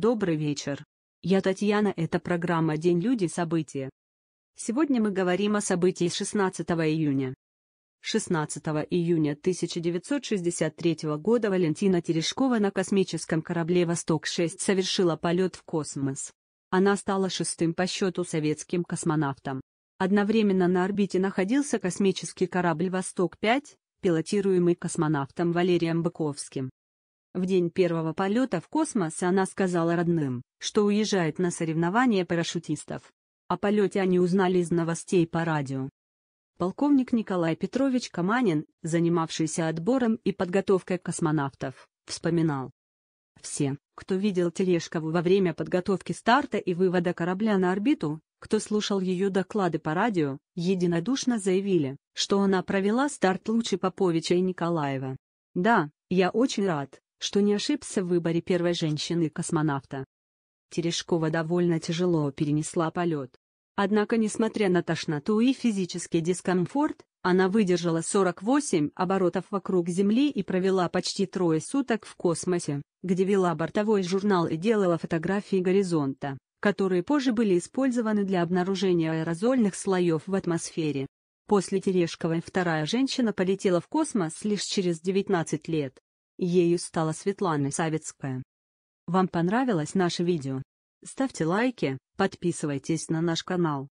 Добрый вечер. Я Татьяна, это программа «День люди. События». Сегодня мы говорим о событии 16 июня. 16 июня 1963 года Валентина Терешкова на космическом корабле «Восток-6» совершила полет в космос. Она стала шестым по счету советским космонавтом. Одновременно на орбите находился космический корабль «Восток-5», пилотируемый космонавтом Валерием Быковским. В день первого полета в космос она сказала родным, что уезжает на соревнования парашютистов. О полете они узнали из новостей по радио. Полковник Николай Петрович Каманин, занимавшийся отбором и подготовкой космонавтов, вспоминал. Все, кто видел Терешкову во время подготовки старта и вывода корабля на орбиту, кто слушал ее доклады по радио, единодушно заявили, что она провела старт лучше Поповича и Николаева. Да, я очень рад, что не ошибся в выборе первой женщины-космонавта. Терешкова довольно тяжело перенесла полет. Однако, несмотря на тошноту и физический дискомфорт, она выдержала 48 оборотов вокруг Земли и провела почти трое суток в космосе, где вела бортовой журнал и делала фотографии горизонта, которые позже были использованы для обнаружения аэрозольных слоев в атмосфере. После Терешковой вторая женщина полетела в космос лишь через 19 лет. Ею стала Светлана Савицкая. Вам понравилось наше видео? Ставьте лайки, подписывайтесь на наш канал.